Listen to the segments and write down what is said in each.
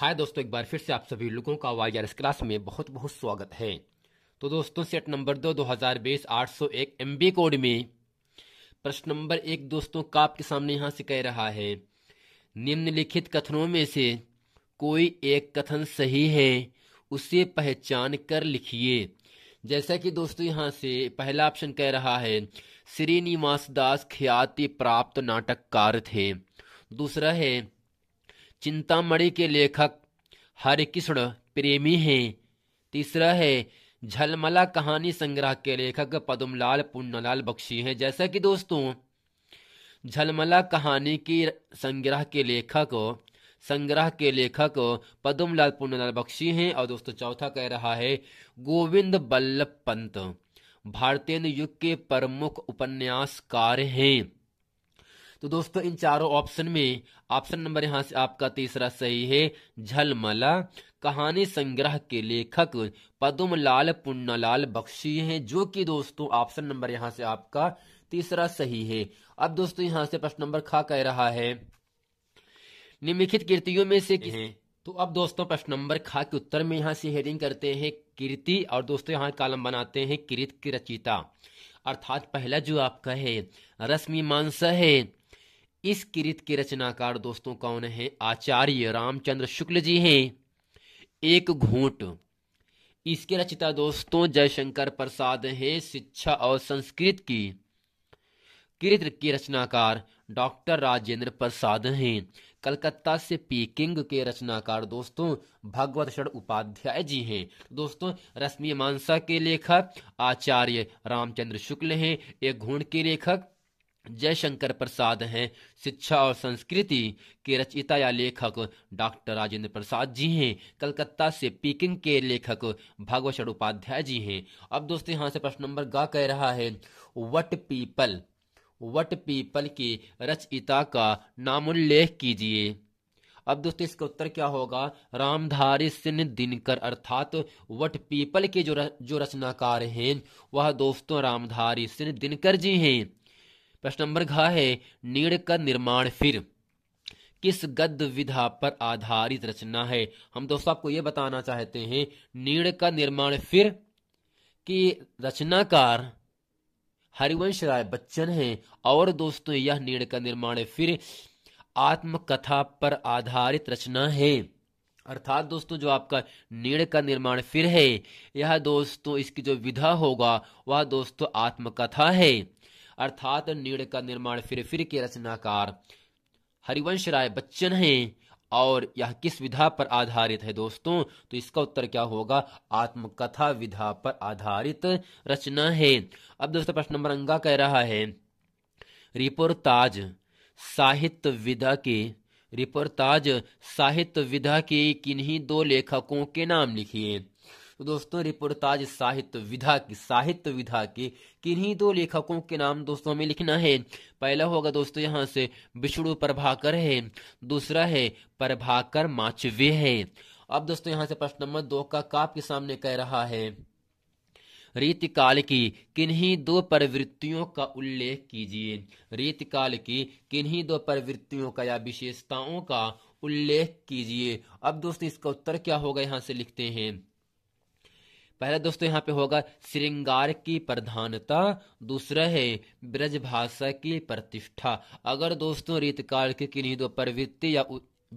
हाय दोस्तों एक बार फिर से आप सभी लोगों का वाई क्लास में बहुत बहुत स्वागत है तो दोस्तों सेट नंबर दो दो हज़ार बीस आठ सौ एक एम बी कोड में प्रश्न नंबर एक दोस्तों का आपके सामने यहां से कह रहा है निम्नलिखित कथनों में से कोई एक कथन सही है उसे पहचान कर लिखिए जैसा कि दोस्तों यहाँ से पहला ऑप्शन कह रहा है श्रीनिवास दास ख्याति प्राप्त नाटककार थे दूसरा है चिंतामणि के लेखक हरिकृष्ण प्रेमी हैं तीसरा है झलमला कहानी संग्रह के लेखक पदमलाल पुन्नलाल बख्शी हैं जैसा कि दोस्तों झलमला कहानी की संग्रह के लेखक संग्रह के लेखक पद्मलाल पुन्नलाल बख्शी हैं और दोस्तों चौथा कह रहा है गोविंद बल्लभ पंत भारतीय युग के प्रमुख उपन्यासकार हैं तो दोस्तों इन चारों ऑप्शन में ऑप्शन नंबर यहाँ से आपका तीसरा सही है झलमला कहानी संग्रह के लेखक लाल पुन्नालाल बख्शी हैं जो कि दोस्तों ऑप्शन नंबर यहाँ से आपका तीसरा सही है अब दोस्तों यहाँ से प्रश्न नंबर खा कह रहा है निम्नलिखित कृतियों में से किस तो अब दोस्तों प्रश्न नंबर खा के उत्तर में यहाँ से हेडिंग करते हैं कीर्ति और दोस्तों यहाँ कालम बनाते हैं कृत की रचिता अर्थात पहला जो आपका है रश्मि मानसा है इस किरित के रचनाकार दोस्तों कौन है आचार्य रामचंद्र शुक्ल जी हैं एक घूट इसके रचिता दोस्तों जयशंकर प्रसाद हैं शिक्षा और संस्कृत की कृत के रचनाकार डॉक्टर राजेंद्र प्रसाद हैं कलकत्ता से पीकिंग के रचनाकार दोस्तों भगवत शरण उपाध्याय जी हैं दोस्तों रश्मि मानसा के लेखक आचार्य रामचंद्र शुक्ल हैं एक घूण के लेखक जयशंकर प्रसाद हैं शिक्षा और संस्कृति के रचयिता या लेखक डॉक्टर राजेंद्र प्रसाद जी हैं कलकत्ता से पीकिंग के लेखक भागवत उपाध्याय जी हैं अब दोस्तों यहाँ से प्रश्न नंबर गा कह रहा है वट पीपल वट पीपल के रचयिता का नामोल्लेख कीजिए अब दोस्तों इसका उत्तर क्या होगा रामधारी सिंह दिनकर अर्थात वट पीपल के जो र, जो रचनाकार हैं वह दोस्तों रामधारी सिंह दिनकर जी हैं प्रश्न नंबर घ है नीड़ का निर्माण फिर किस गद्य विधा पर आधारित रचना है हम दोस्तों आपको ये बताना चाहते हैं नीड़ का निर्माण फिर कि रचनाकार हरिवंश राय बच्चन हैं और दोस्तों यह नीड़ का निर्माण फिर आत्मकथा पर आधारित रचना है अर्थात दोस्तों जो आपका नीड़ का निर्माण फिर है यह दोस्तों इसकी जो विधा होगा वह दोस्तों आत्मकथा है अर्थात नीड़ का निर्माण फिर फिर के रचनाकार हरिवंश राय बच्चन हैं और यह किस विधा पर आधारित है दोस्तों तो इसका उत्तर क्या होगा आत्मकथा विधा पर आधारित रचना है अब दोस्तों प्रश्न नंबर अंगा कह रहा है रिपोर्टाज साहित्य विधा के रिपोर्ताज साहित्य विधा के किन्हीं दो लेखकों के नाम लिखिए तो दोस्तों रिपोर्टाज साहित्य विधा की साहित्य विधा के किन्हीं दो लेखकों के नाम दोस्तों हमें लिखना है पहला होगा दोस्तों यहाँ से विष्णु प्रभाकर है दूसरा है प्रभाकर माचवे है अब दोस्तों यहाँ से प्रश्न नंबर दो का काप के सामने कह रहा है रीतिकाल की किन्हीं दो प्रवृत्तियों का उल्लेख कीजिए रीतिकाल की किन्हीं दो प्रवृत्तियों का या विशेषताओं का उल्लेख कीजिए अब दोस्तों इसका उत्तर क्या होगा यहाँ से लिखते हैं पहला दोस्तों यहाँ पे होगा श्रृंगार की प्रधानता दूसरा है ब्रज भाषा की प्रतिष्ठा अगर दोस्तों रीतकाल के किन्हीं दो प्रवृत्ति या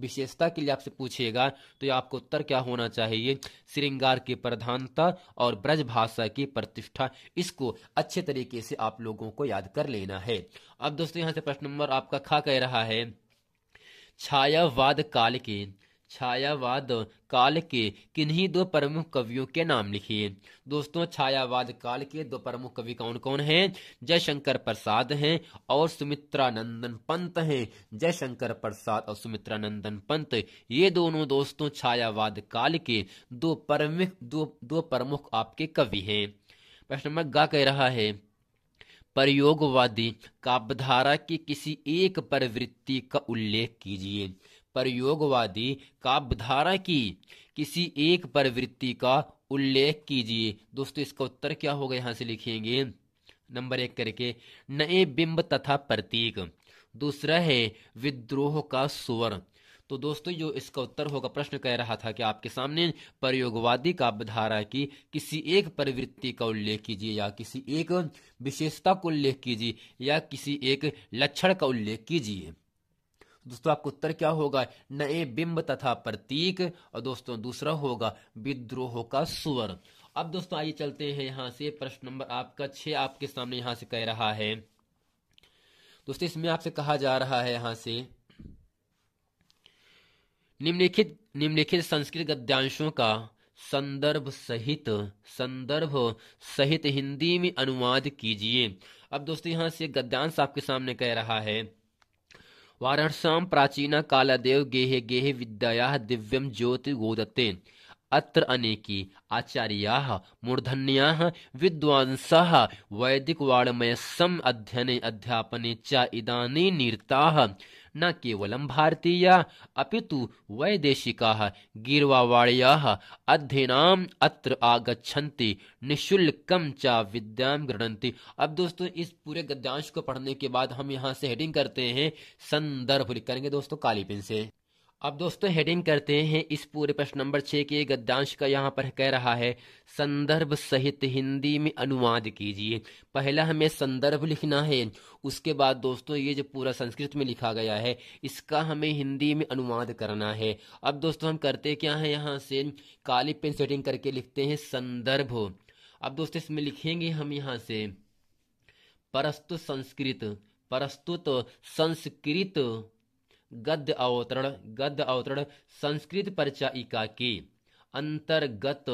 विशेषता के लिए आपसे पूछेगा तो आपको उत्तर क्या होना चाहिए श्रृंगार की प्रधानता और ब्रज भाषा की प्रतिष्ठा इसको अच्छे तरीके से आप लोगों को याद कर लेना है अब दोस्तों यहाँ से प्रश्न नंबर आपका खा कह रहा है छायावाद काल के छायावाद काल के किन्हीं दो प्रमुख कवियों के नाम लिखिए दोस्तों छायावाद काल के दो प्रमुख कवि कौन कौन हैं जयशंकर प्रसाद हैं और सुमित्रा नंदन पंत हैं जयशंकर प्रसाद और सुमित्रा नंदन पंत ये दोनों दोस्तों छायावाद काल के दो प्रमुख दो दो प्रमुख आपके कवि हैं प्रश्न नंबर गा कह रहा है प्रयोगवादी काव्यधारा की किसी एक प्रवृत्ति का उल्लेख कीजिए प्रयोगवादी काव्यधारा की किसी एक प्रवृत्ति का उल्लेख कीजिए दोस्तों इसका उत्तर क्या होगा यहां से लिखेंगे नंबर एक करके नए बिंब तथा प्रतीक दूसरा है विद्रोह का स्वर तो दोस्तों जो इसका उत्तर होगा प्रश्न कह रहा था कि आपके सामने प्रयोगवादी काव्यधारा की किसी एक प्रवृत्ति का उल्लेख कीजिए या किसी एक विशेषता का उल्लेख कीजिए या किसी एक लक्षण का उल्लेख कीजिए दोस्तों आपका उत्तर क्या होगा नए बिंब तथा प्रतीक और दोस्तों दूसरा होगा विद्रोह का स्वर अब दोस्तों आइए चलते हैं यहां से प्रश्न नंबर आपका छह आपके सामने यहां से कह रहा है दोस्तों इसमें आपसे कहा जा रहा है यहां से निम्नलिखित निम्नलिखित संस्कृत गद्यांशों का संदर्भ सहित संदर्भ सहित हिंदी में अनुवाद कीजिए अब दोस्तों यहां से गद्यांश आपके सामने कह रहा है वाराणस्यां प्राचीन कालदेव गेहे गेहे विद्या दिव्यं ज्योतिर्गोदत्ते अत्र अनेकी आचार्या मूर्धन्या आचार्याः वैदिक विद्वांसाः सम अध्ययन अध्यापने च इदानीं निरताः न केवलं भारतीय अपि तु वैदेशिकाः गीर्वावाळ्याः अध्ययनाम् अत्र आगच्छन्ति निःशुल्कं च विद्यां गृहणन्ति अब दोस्तों इस पूरे गद्यांश को पढ़ने के बाद हम यहाँ से हेडिंग करते हैं संदर्भ करेंगे दोस्तों काली पिन से अब दोस्तों हेडिंग करते हैं इस पूरे प्रश्न नंबर छः के गद्यांश का यहाँ पर कह रहा है संदर्भ सहित हिंदी में अनुवाद कीजिए पहला हमें संदर्भ लिखना है उसके बाद दोस्तों ये जो पूरा संस्कृत में लिखा गया है इसका हमें हिंदी में अनुवाद करना है अब दोस्तों हम करते क्या है यहाँ से काली पेन सेटिंग करके लिखते हैं संदर्भ अब दोस्तों इसमें लिखेंगे हम यहाँ से परस्तु संस्कृत परस्तुत तो संस्कृत गद्य अवतरण गद्य अवतरण संस्कृत परिचायिका के अंतर्गत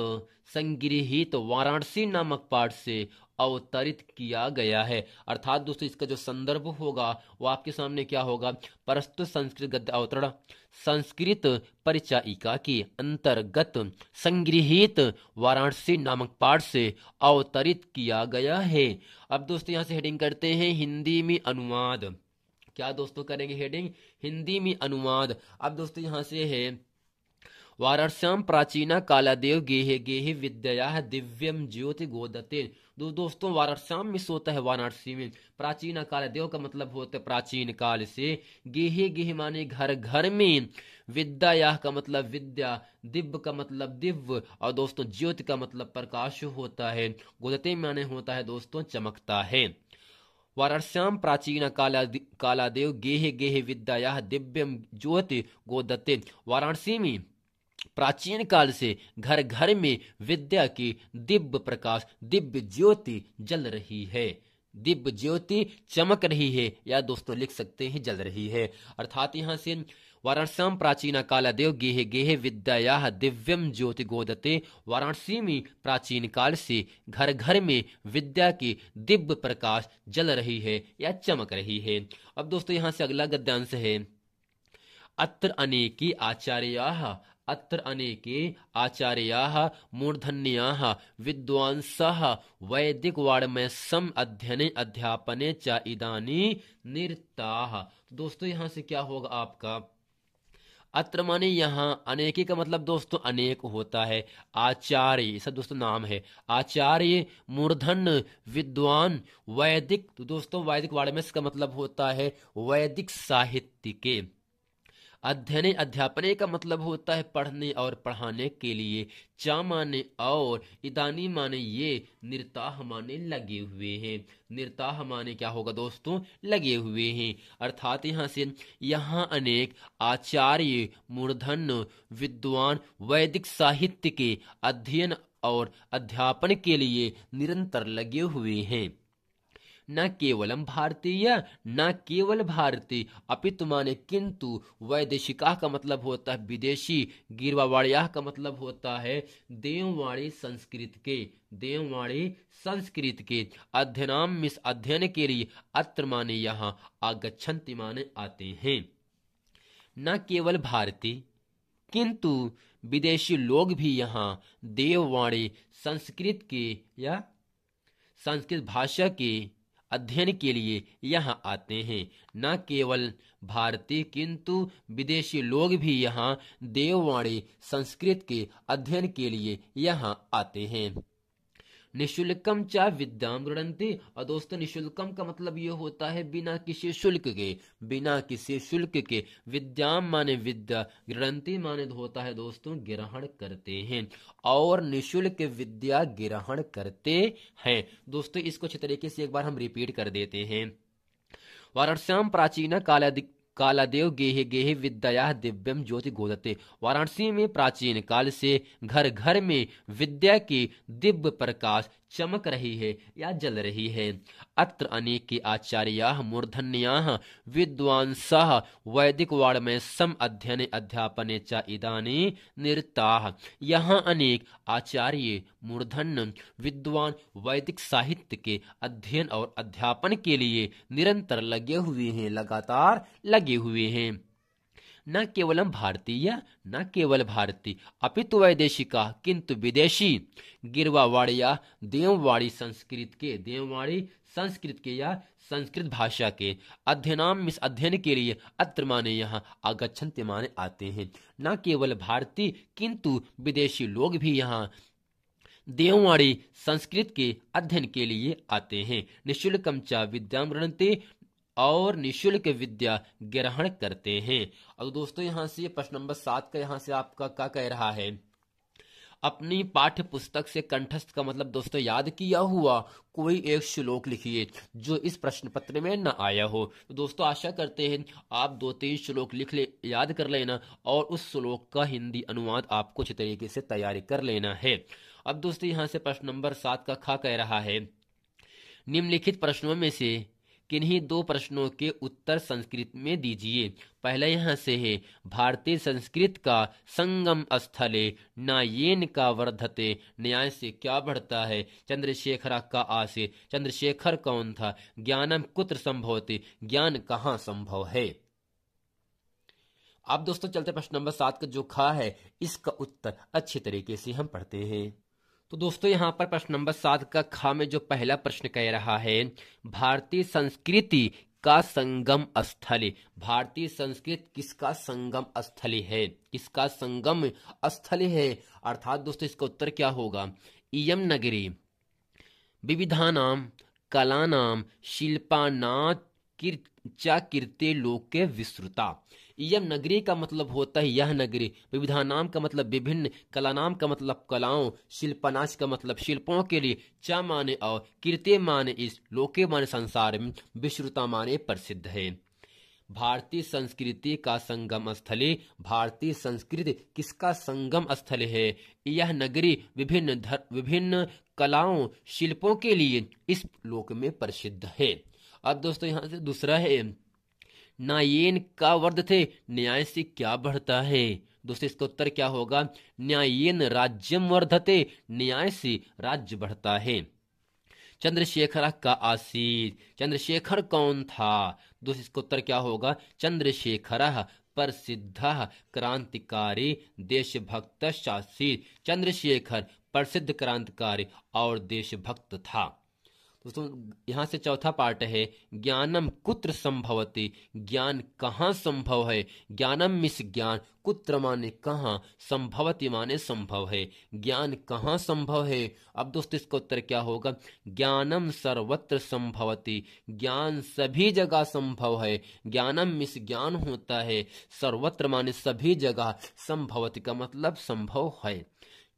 संग्रहित वाराणसी नामक पाठ से अवतरित किया गया है अर्थात दोस्तों इसका जो संदर्भ होगा वो आपके सामने क्या होगा प्रस्तुत संस्कृत गद्य अवतरण संस्कृत परिचायिका के अंतर्गत संग्रहित वाराणसी नामक पाठ से अवतरित किया गया है अब दोस्तों यहाँ से हेडिंग करते हैं हिंदी में अनुवाद क्या दोस्तों करेंगे हेडिंग हिंदी में अनुवाद अब दोस्तों यहाँ से है वाराणस्याम प्राचीना कालादेव गेहे गेहे विद्या दिव्यम ज्योति गोदते दो दोस्तों वाराणस्याम में सोता है वाराणसी में प्राचीना कालादेव का मतलब होता है प्राचीन काल से गेहे गेहे माने घर घर में विद्या का मतलब विद्या दिव्य का मतलब दिव्य और दोस्तों ज्योति का मतलब प्रकाश होता है गोदते माने होता है दोस्तों चमकता है काला काला देव गेहे गेहे विद्या दिव्यं ज्योति गोदत्ते वाराणसी में प्राचीन काल से घर घर में विद्या की दिव्य प्रकाश दिव्य ज्योति जल रही है दिव्य ज्योति चमक रही है या दोस्तों लिख सकते हैं जल रही है अर्थात यहाँ से वाराणसी प्राचीन काल देव गेहे गेहे विद्यायाः दिव्यम ज्योति गोदते वाराणसी में प्राचीन काल से घर घर में विद्या की दिव्य प्रकाश जल रही है या चमक रही है अब दोस्तों यहाँ से अगला गद्यांश है अत्र अनेकी आचार्याः अत्र अनेके आचार्याः मूर्धन्याः विद्वांसः सम अध्ययने अध्यापने च इदानी निरताः दोस्तों यहाँ से क्या होगा आपका अत्र माने यहाँ अनेके का मतलब दोस्तों अनेक होता है आचार्य सब दोस्तों नाम है आचार्य मूर्धन विद्वान वैदिक तो दोस्तों वैदिक वाड़े में इसका मतलब होता है वैदिक साहित्य के अध्ययन अध्यापने का मतलब होता है पढ़ने और पढ़ाने के लिए चा माने और इदानी माने ये निर्ता माने लगे हुए हैं निरताह माने क्या होगा दोस्तों लगे हुए हैं अर्थात यहाँ से यहाँ अनेक आचार्य मूर्धन विद्वान वैदिक साहित्य के अध्ययन और अध्यापन के लिए निरंतर लगे हुए हैं न केवलम भारतीय न केवल भारतीय अपितु माने किंतु वैदेशिका का मतलब होता है विदेशी गिरवाड़िया का मतलब होता है देववाणी संस्कृत के देववाणी संस्कृत के अध्ययनाम मिस अध्ययन के लिए अत्र माने यहाँ आगछंति माने आते हैं न केवल भारतीय किंतु विदेशी लोग भी यहाँ देववाणी संस्कृत के या संस्कृत भाषा के अध्ययन के लिए यहाँ आते हैं न केवल भारतीय किंतु विदेशी लोग भी यहाँ देववाणी संस्कृत के अध्ययन के लिए यहाँ आते हैं निशुल्कम चा विद्याम गृणंती और दोस्तों निशुल्कम का मतलब ये होता है बिना किसी शुल्क के बिना किसी शुल्क के विद्याम माने विद्या गृणंती माने होता है दोस्तों ग्रहण करते हैं और निशुल्क विद्या ग्रहण करते हैं दोस्तों इसको अच्छे तरीके से एक बार हम रिपीट कर देते हैं वाराणस्याम प्राचीन कालादिक कालादेव गेहे गेहे विद्याया दिव्यम ज्योति गोदते वाराणसी में प्राचीन काल से घर घर में विद्या के दिव्य प्रकाश चमक रही है या जल रही है अत्र अनेक आचार्या मूर्धन्या विद्वांस वैदिक में सम अध्ययन अध्यापने च इदानी निरता यहाँ अनेक आचार्य मूर्धन्य विद्वान वैदिक साहित्य के अध्ययन और अध्यापन के लिए निरंतर लगे हुए हैं लगातार लगे हुए हैं न केवलम भारतीय न केवल भारतीय अपितु वैदेशिका किंतु विदेशी गिरवावाड़ी या देववाड़ी संस्कृत के देववाड़ी संस्कृत के या संस्कृत भाषा के अध्ययनाम इस अध्ययन के लिए अत्र माने यहाँ आगछन माने आते हैं न केवल भारतीय किंतु विदेशी लोग भी यहाँ देववाणी संस्कृत के अध्ययन के लिए आते हैं निःशुल्कम च और निशुल्क विद्या ग्रहण करते हैं और दोस्तों यहाँ से प्रश्न नंबर सात का यहाँ से आपका क्या कह रहा है अपनी पाठ्य पुस्तक से कंठस्थ का मतलब दोस्तों याद किया हुआ कोई एक श्लोक लिखिए जो इस प्रश्न पत्र में न आया हो तो दोस्तों आशा करते हैं आप दो तीन श्लोक लिख ले याद कर लेना और उस श्लोक का हिंदी अनुवाद आप कुछ तरीके से तैयारी कर लेना है अब दोस्तों यहाँ से प्रश्न नंबर सात का खा कह रहा है निम्नलिखित प्रश्नों में से किन्हीं दो प्रश्नों के उत्तर संस्कृत में दीजिए पहले यहाँ से है भारतीय संस्कृत का संगम स्थल नायेन का वर्धते न्याय से क्या बढ़ता है चंद्रशेखरा का आशे चंद्रशेखर कौन था ज्ञानम कुत्र संभवते ज्ञान कहाँ संभव है अब दोस्तों चलते प्रश्न नंबर सात का जो खा है इसका उत्तर अच्छे तरीके से हम पढ़ते हैं तो दोस्तों यहाँ पर प्रश्न नंबर सात का खा में जो पहला प्रश्न कह रहा है भारतीय संस्कृति का संगम स्थल भारतीय संस्कृत किसका संगम स्थल है किसका संगम स्थल है अर्थात दोस्तों इसका उत्तर क्या होगा इम नगरी विविधानाम कलानाम शिल्पा कीर्चा कीर्ते लोक विस्तृता यम नगरी का मतलब होता है यह नगरी विविधा नाम का मतलब विभिन्न कला नाम का मतलब कलाओं शिल्पनाश का मतलब शिल्पों के लिए च माने और कीर्ति माने इस लोके माने संसार में विश्रुता माने प्रसिद्ध है भारतीय संस्कृति का संगम स्थल भारतीय संस्कृति किसका संगम स्थल है यह नगरी विभिन्न विभिन्न कलाओं शिल्पों के लिए इस लोक में प्रसिद्ध है अब दोस्तों यहाँ से दूसरा है नायेन का वर्ध थे न्याय से क्या बढ़ता है दूसरे इसका उत्तर क्या होगा न्यायेन राज्यम वर्धते न्याय से राज्य बढ़ता है चंद्रशेखर का आशीष चंद्रशेखर कौन था दूसरे इसका उत्तर क्या होगा चंद्रशेखर प्रसिद्ध क्रांतिकारी देशभक्त शासी चंद्रशेखर प्रसिद्ध क्रांतिकारी और देशभक्त था दोस्तों यहाँ से चौथा पार्ट है ज्ञानम कुत्र संभवते ज्ञान कहाँ संभव है ज्ञानम मिस ज्ञान कुत्र माने कहाँ संभवति माने संभव है ज्ञान कहाँ संभव है अब दोस्तों इसका उत्तर क्या होगा ज्ञानम सर्वत्र संभवति ज्ञान सभी जगह संभव है ज्ञानम मिस ज्ञान होता है सर्वत्र माने सभी जगह संभवत का मतलब संभव है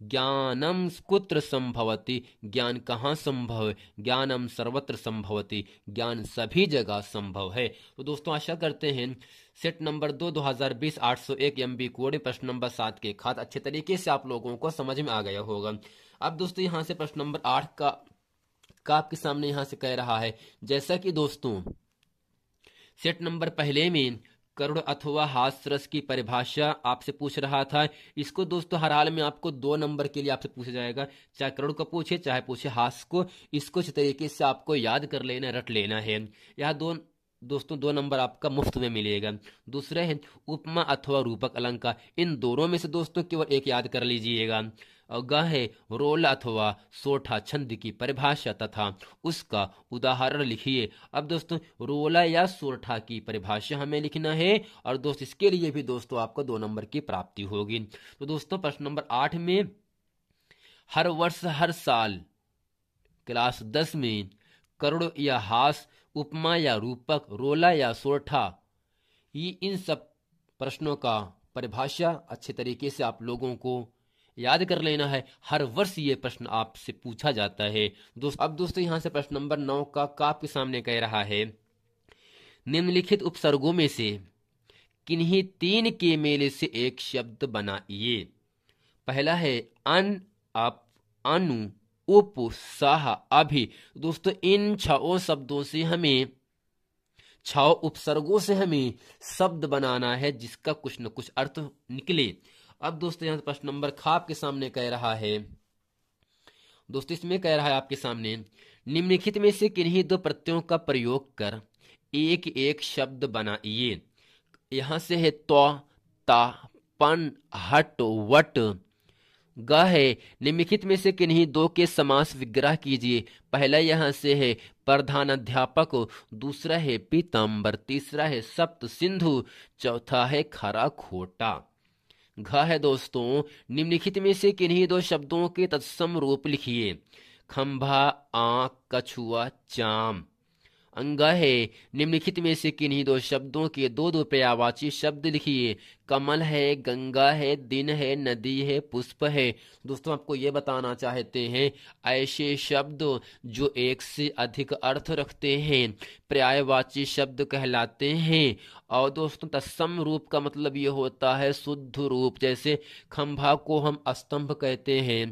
ज्ञानम कुत्र संभवती ज्ञान कहाँ संभव है ज्ञानम सर्वत्र संभवती ज्ञान सभी जगह संभव है तो दोस्तों आशा करते हैं सेट नंबर दो दो हजार बीस आठ सौ एक एम बी कोड प्रश्न नंबर सात के खात अच्छे तरीके से आप लोगों को समझ में आ गया होगा अब दोस्तों यहाँ से प्रश्न नंबर आठ का का आपके सामने यहाँ से कह रहा है जैसा कि दोस्तों सेट नंबर पहले में करुण अथवा हास्यरस की परिभाषा आपसे पूछ रहा था इसको दोस्तों हर हाल में आपको दो नंबर के लिए आपसे पूछा जाएगा चाहे करुण को पूछे चाहे पूछे हास को इसको अच्छे तरीके से आपको याद कर लेना रट लेना है यह दो दोस्तों दो नंबर आपका मुफ्त में मिलेगा दूसरा है उपमा अथवा रूपक अलंकार इन दोनों में से दोस्तों केवल एक याद कर लीजिएगा गहे रोल अथवा सोठा छंद की परिभाषा तथा उसका उदाहरण लिखिए अब दोस्तों रोला या सोठा की परिभाषा हमें लिखना है और दोस्त इसके लिए भी दोस्तों आपको दो नंबर की प्राप्ति होगी तो दोस्तों प्रश्न नंबर आठ में हर वर्ष हर साल क्लास दस में करुड़ या हास उपमा या रूपक रोला या सोठा ये इन सब प्रश्नों का परिभाषा अच्छे तरीके से आप लोगों को याद कर लेना है हर वर्ष ये प्रश्न आपसे पूछा जाता है दोस्त अब दोस्तों यहाँ से प्रश्न नंबर नौ का आपके सामने कह रहा है निम्नलिखित उपसर्गों में से किन्हीं तीन के मेले से एक शब्द बनाइए पहला है अन अप अनु उप साह अभी दोस्तों इन छओ शब्दों से हमें छओ उपसर्गों से हमें शब्द बनाना है जिसका कुछ न कुछ अर्थ निकले अब दोस्तों यहाँ प्रश्न नंबर ख आपके सामने कह रहा है दोस्तों इसमें कह रहा है आपके सामने निम्नलिखित में से किन्हीं दो प्रत्ययों का प्रयोग कर एक एक शब्द बनाइए यहाँ से है तो ता पन हट वट ग है निम्नलिखित में से किन्हीं दो के समास विग्रह कीजिए पहला यहाँ से है प्रधानाध्यापक दूसरा है पीताम्बर तीसरा है सप्त सिंधु चौथा है खरा खोटा घ है दोस्तों निम्नलिखित में से किन्हीं दो शब्दों के तत्सम रूप लिखिए खंभा आ कछुआ चाम अंग है निम्नलिखित में से किन्हीं दो शब्दों के दो दो पर्यावाची शब्द लिखिए कमल है गंगा है दिन है नदी है पुष्प है दोस्तों आपको ये बताना चाहते हैं ऐसे शब्द जो एक से अधिक अर्थ रखते हैं पर्यायवाची शब्द कहलाते हैं और दोस्तों तत्सम रूप का मतलब ये होता है शुद्ध रूप जैसे खंभा को हम स्तंभ कहते हैं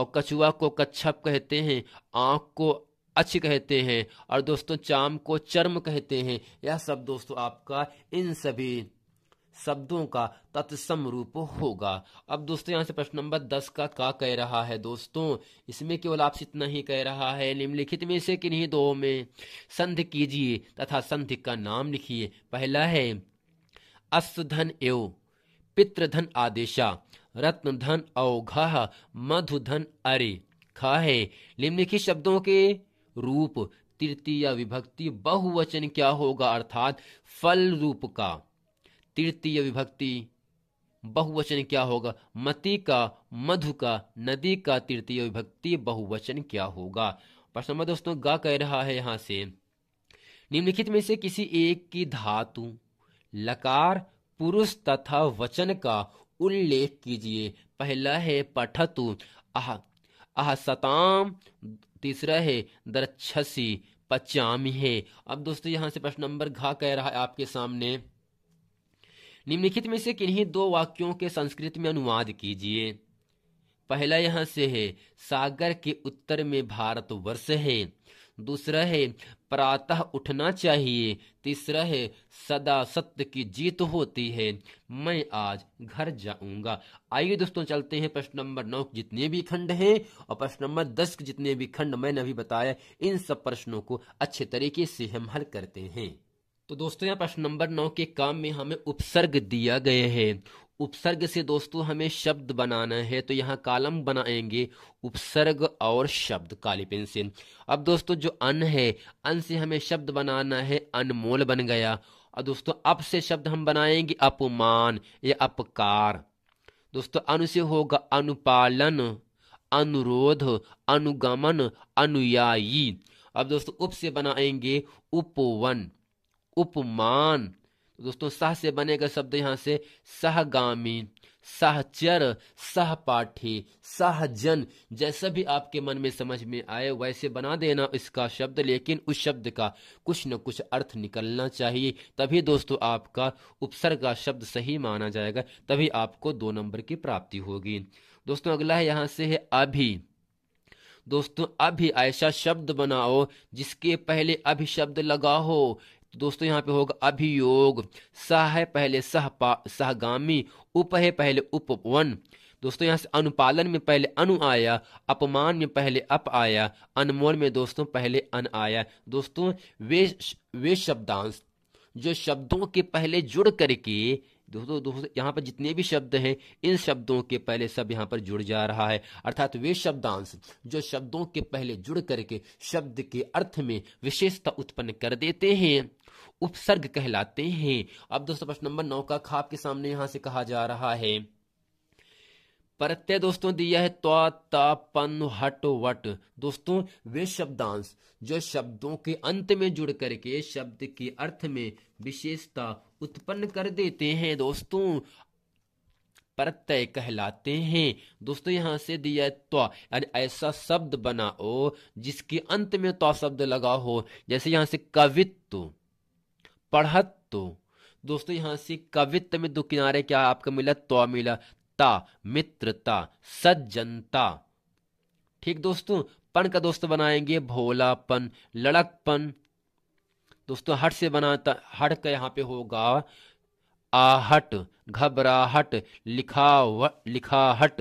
और कछुआ को कच्छप कहते हैं आँख को अच्छ कहते हैं और दोस्तों चाम को चर्म कहते हैं यह सब दोस्तों आपका इन सभी शब्दों का तत्सम रूप होगा अब दोस्तों यहाँ से प्रश्न नंबर दस का का कह रहा है दोस्तों इसमें केवल आपसे इतना ही कह रहा है निम्नलिखित में से किन्हीं दो में संधि कीजिए तथा संधि का नाम लिखिए पहला है अश्वधन एव पितृधन आदेशा रत्न रत्नधन औघ मधुधन अरे खा है निम्नलिखित शब्दों के रूप तृतीय विभक्ति बहुवचन क्या होगा अर्थात फल रूप का तृतीय विभक्ति बहुवचन क्या होगा मति का मधु का नदी का तृतीय विभक्ति बहुवचन क्या होगा प्रश्न नंबर दोस्तों गा कह रहा है यहां से निम्नलिखित में से किसी एक की धातु लकार पुरुष तथा वचन का उल्लेख कीजिए पहला है पठतु आह आह सताम तीसरा है दरछसी पचाम है अब दोस्तों यहाँ से प्रश्न नंबर घा कह रहा है आपके सामने निम्नलिखित में से किन्हीं दो वाक्यों के संस्कृत में अनुवाद कीजिए पहला यहाँ से है सागर के उत्तर में भारतवर्ष है दूसरा है प्रातः उठना चाहिए तीसरा है सदा सत्य की जीत होती है मैं आज घर जाऊंगा आइए दोस्तों चलते हैं प्रश्न नंबर नौ के जितने भी खंड हैं और प्रश्न नंबर दस के जितने भी खंड मैंने अभी बताया इन सब प्रश्नों को अच्छे तरीके से हम हल करते हैं तो दोस्तों यहाँ प्रश्न नंबर नौ के काम में हमें उपसर्ग दिया गया है उपसर्ग से दोस्तों हमें शब्द बनाना है तो यहाँ कालम बनाएंगे उपसर्ग और शब्द काली पेन से अब दोस्तों जो अन है अन से हमें शब्द बनाना है अनमोल बन गया और दोस्तों अप से शब्द हम बनाएंगे अपमान या अपकार दोस्तों अनु से होगा अनुपालन अनुरोध अनुगमन अनुयायी अब दोस्तों उप से बनाएंगे उपवन उपमान दोस्तों सह से बनेगा शब्द यहाँ से सहगामी सहचर सहपाठी सहजन जैसा भी आपके मन में समझ में आए वैसे बना देना इसका शब्द लेकिन उस शब्द का कुछ न कुछ अर्थ निकलना चाहिए तभी दोस्तों आपका उपसर्ग का शब्द सही माना जाएगा तभी आपको दो नंबर की प्राप्ति होगी दोस्तों अगला है यहाँ से है अभी दोस्तों अभी ऐसा शब्द बनाओ जिसके पहले शब्द लगा हो तो दोस्तों यहाँ पे होगा अभियोग सह है पहले सह सहगामी उप है पहले उपवन दोस्तों यहाँ से अनुपालन में पहले अनु आया अपमान में पहले अप आया अनमोल में दोस्तों पहले अन आया दोस्तों वे वे शब्दांश जो शब्दों के पहले जुड़ करके दोस्तों दोस्तों यहाँ पर जितने भी शब्द हैं इन शब्दों के पहले सब यहाँ पर जुड़ जा रहा है अर्थात वे शब्दांश जो शब्दों के पहले जुड़ करके शब्द के अर्थ में विशेषता उत्पन्न कर देते हैं उपसर्ग कहलाते हैं अब दोस्तों प्रश्न नंबर नौ का खाप के सामने यहाँ से कहा जा रहा है प्रत्यय दोस्तों दिया है त्वा ता पन हट वट दोस्तों वे शब्दांश जो शब्दों के अंत में जुड़ करके शब्द के अर्थ में विशेषता उत्पन्न कर देते हैं दोस्तों प्रत्यय कहलाते हैं दोस्तों यहाँ से दिया है त्वा यानी ऐसा शब्द बनाओ जिसके अंत में त्वा शब्द लगा हो जैसे यहाँ से कवित्व पढ़त्व दोस्तों यहाँ से कवित्व में दो किनारे क्या आपको मिला त्वा मिला मित्रता मित्रता सज्जनता ठीक दोस्तों पन का दोस्त बनाएंगे भोलापन लड़कपन दोस्तों हट से बनाता हट का यहां पे होगा आहट घबराहट लिखाव लिखाहट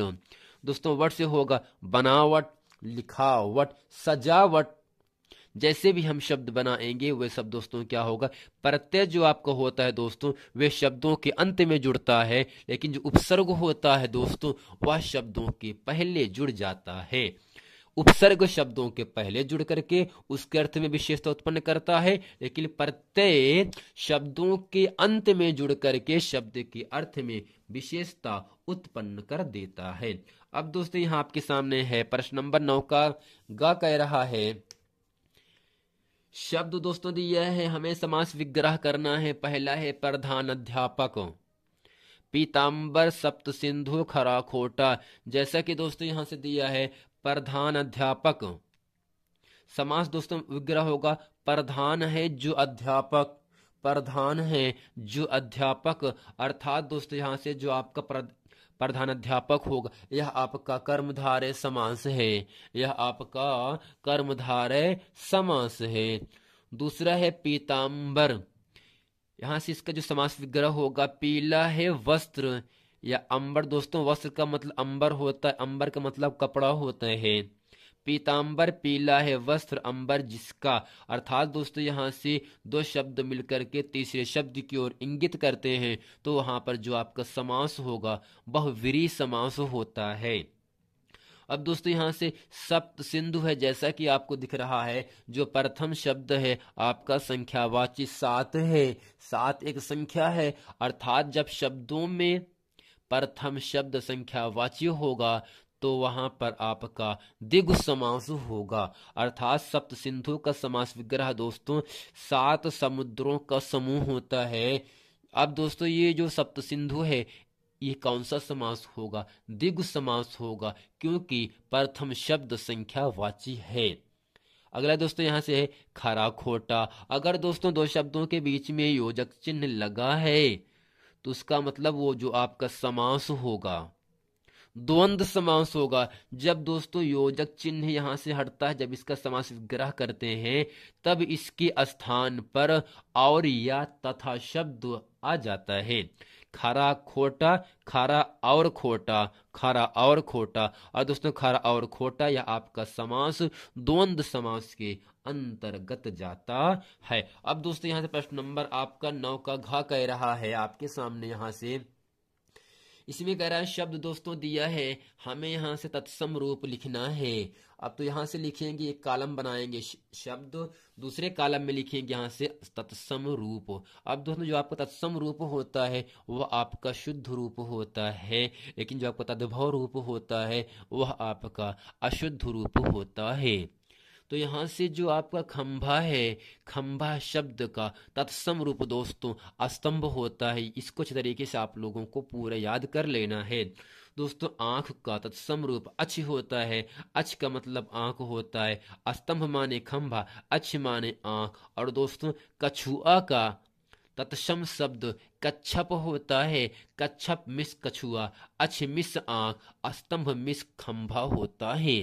दोस्तों वट से होगा बनावट लिखावट सजावट जैसे भी हम शब्द बनाएंगे वह सब दोस्तों क्या होगा प्रत्यय जो आपका होता है दोस्तों वे शब्दों के अंत में जुड़ता है लेकिन जो उपसर्ग होता है दोस्तों वह शब्दों के पहले जुड़ जाता है उपसर्ग शब्दों के पहले जुड़ करके उसके अर्थ में विशेषता उत्पन्न करता है लेकिन प्रत्यय शब्दों के अंत में जुड़ करके शब्द के अर्थ में विशेषता उत्पन्न कर देता है अब दोस्तों यहाँ आपके सामने है प्रश्न नंबर नौ का गा कह रहा है शब्द दोस्तों दिया है हमें समास विग्रह करना है पहला है प्रधान अध्यापक पीताम्बर सप्त सिंधु खराखोटा जैसा कि दोस्तों यहां से दिया है प्रधान अध्यापक समास दोस्तों विग्रह होगा प्रधान है जो अध्यापक प्रधान है जो अध्यापक अर्थात दोस्तों यहां से जो आपका प्रधान अध्यापक होगा यह आपका कर्मधारय समास है यह आपका कर्मधारय समास है दूसरा है पीताम्बर यहां से इसका जो समास विग्रह होगा पीला है वस्त्र या अंबर दोस्तों वस्त्र का मतलब अंबर होता है अंबर का मतलब कपड़ा होता है पीताम्बर पीला है वस्त्र अंबर जिसका अर्थात दोस्तों यहाँ से दो शब्द मिलकर के तीसरे शब्द की ओर इंगित करते हैं तो वहां पर जो आपका समास होगा बहुवीरी समास होता है अब दोस्तों यहाँ से सप्त सिंधु है जैसा कि आपको दिख रहा है जो प्रथम शब्द है आपका संख्यावाची सात है सात एक संख्या है अर्थात जब शब्दों में प्रथम शब्द संख्यावाची होगा तो वहां पर आपका दिग समास होगा अर्थात सप्त सिंधु का समास विग्रह दोस्तों सात समुद्रों का समूह होता है अब दोस्तों ये जो सप्त सिंधु है ये कौन सा समास होगा दिग समास होगा क्योंकि प्रथम शब्द संख्या वाची है अगला दोस्तों यहाँ से है खरा खोटा अगर दोस्तों दो शब्दों के बीच में योजक चिन्ह लगा है तो उसका मतलब वो जो आपका समास होगा द्वंद समास होगा जब दोस्तों योजक चिन्ह यहाँ से हटता है जब इसका समास ग्रह करते हैं तब इसके स्थान पर और या तथा शब्द आ जाता है खरा खोटा खरा और खोटा खरा और खोटा और दोस्तों खरा और खोटा या आपका समास द्वंद समास के अंतर्गत जाता है अब दोस्तों यहां से प्रश्न नंबर आपका नौ का घा कह रहा है आपके सामने यहाँ से इसमें कह रहा है शब्द दोस्तों दिया है हमें यहाँ से तत्सम रूप लिखना है अब तो यहाँ से लिखेंगे एक कालम बनाएंगे शब्द दूसरे कालम में लिखेंगे यहाँ से तत्सम रूप अब दोस्तों जो आपका तत्सम रूप होता है वह आपका शुद्ध रूप होता है लेकिन जो आपका तद्भव रूप होता है वह आपका अशुद्ध रूप होता है तो यहाँ से जो आपका खंभा है खंभा शब्द का तत्सम रूप दोस्तों अस्तंभ होता है इसको अच्छे तरीके से आप लोगों को पूरा याद कर लेना है दोस्तों आंख का तत्सम रूप अच होता है अच का मतलब आँख होता है अस्तंभ माने खंभा अच माने आँख और दोस्तों कछुआ का तत्सम शब्द कच्छप होता है कच्छप मिस कछुआ अच मिस आंख अस्तंभ मिस खंभा होता है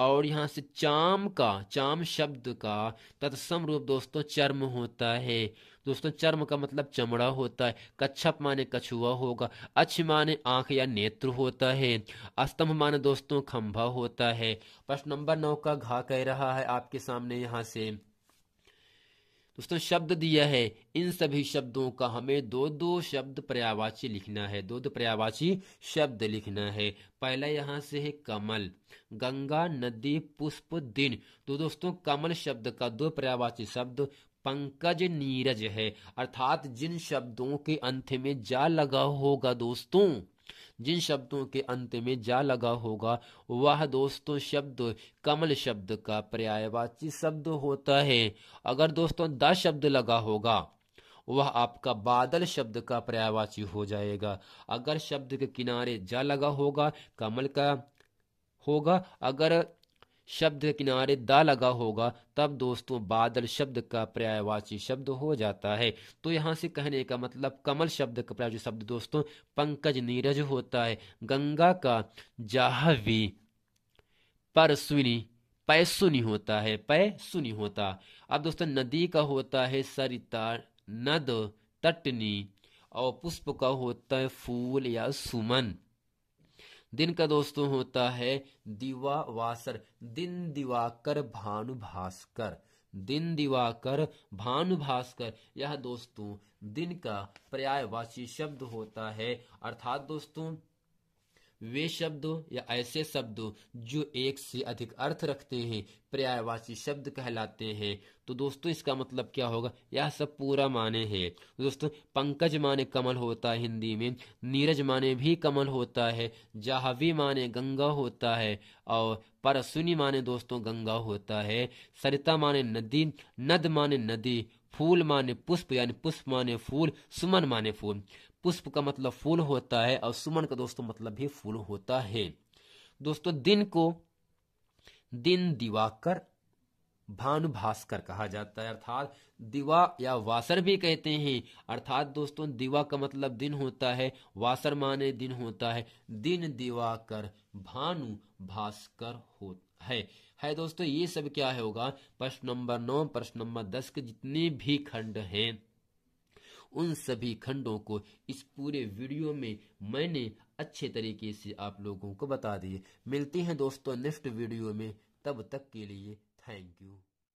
और यहाँ से चाम का चाम शब्द का तत्सम रूप दोस्तों चर्म होता है दोस्तों चर्म का मतलब चमड़ा होता है कच्छप माने कछुआ होगा अच्छ माने आंख या नेत्र होता है अस्तंभ माने दोस्तों खंभा होता है प्रश्न नंबर नौ का घा कह रहा है आपके सामने यहाँ से दोस्तों शब्द दिया है इन सभी शब्दों का हमें दो दो शब्द पर्यावाची लिखना है दो दो पर्यावाची शब्द लिखना है पहला यहाँ से है कमल गंगा नदी पुष्प दिन तो दोस्तों कमल शब्द का दो पर्यावाची शब्द पंकज नीरज है अर्थात जिन शब्दों के अंत में जा लगा होगा दोस्तों जिन शब्दों के अंत में जा लगा होगा वह दोस्तों शब्द कमल शब्द का पर्यायवाची शब्द होता है अगर दोस्तों द शब्द लगा होगा वह आपका बादल शब्द का पर्यायवाची हो जाएगा अगर शब्द के किनारे जा लगा होगा कमल का होगा अगर शब्द किनारे दा लगा होगा तब दोस्तों बादल शब्द का पर्यायवाची शब्द हो जाता है तो यहाँ से कहने का मतलब कमल शब्द का पर्यायवाची शब्द दोस्तों पंकज नीरज होता है गंगा का जाहवी परसुनी पैसुनी होता है पैसुनी होता अब दोस्तों नदी का होता है सरिता नद तटनी और पुष्प का होता है फूल या सुमन दिन का दोस्तों होता है दिवा वासर दिन दिवाकर भानु भास्कर दिन दिवाकर भानु भास्कर यह दोस्तों दिन का पर्यायवाची शब्द होता है अर्थात दोस्तों वे शब्द या ऐसे शब्द जो एक से अधिक अर्थ रखते हैं पर्यायवाची शब्द कहलाते हैं तो दोस्तों इसका मतलब क्या होगा यह सब पूरा माने है दोस्तों पंकज माने कमल होता है हिंदी में नीरज माने भी कमल होता है जाहवी माने गंगा होता है और परसुनी माने दोस्तों गंगा होता है सरिता माने नदी नद माने नदी फूल माने पुष्प यानी पुष्प माने फूल सुमन माने फूल पुष्प का मतलब फूल होता है और सुमन का दोस्तों मतलब भी फूल होता है दोस्तों दिन को दिन दिवाकर भानु भास्कर कहा जाता है अर्थात दिवा या वासर भी कहते हैं अर्थात दोस्तों दिवा का मतलब दिन होता है वासर माने दिन होता है दिन दिवाकर भानु भास्कर हो है है दोस्तों ये सब क्या होगा प्रश्न नंबर नौ प्रश्न नंबर दस के जितने भी खंड हैं उन सभी खंडों को इस पूरे वीडियो में मैंने अच्छे तरीके से आप लोगों को बता दिए मिलते हैं दोस्तों नेक्स्ट वीडियो में तब तक के लिए थैंक यू